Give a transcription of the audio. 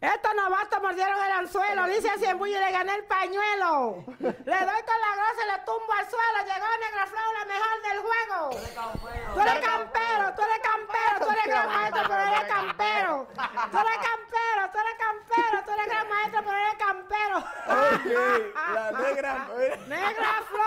Esto no basta, mordieron el anzuelo, dice así en le gané el pañuelo. Le doy con la grasa, y le tumbo al suelo. Llegó Negra Flow, la mejor del juego. Tú eres campero, tú eres campero, tú eres gran maestro, pero eres campero. Tú eres campero, tú eres campero, tú eres gran maestro, pero eres campero. Ok, la negra. Eh. Negra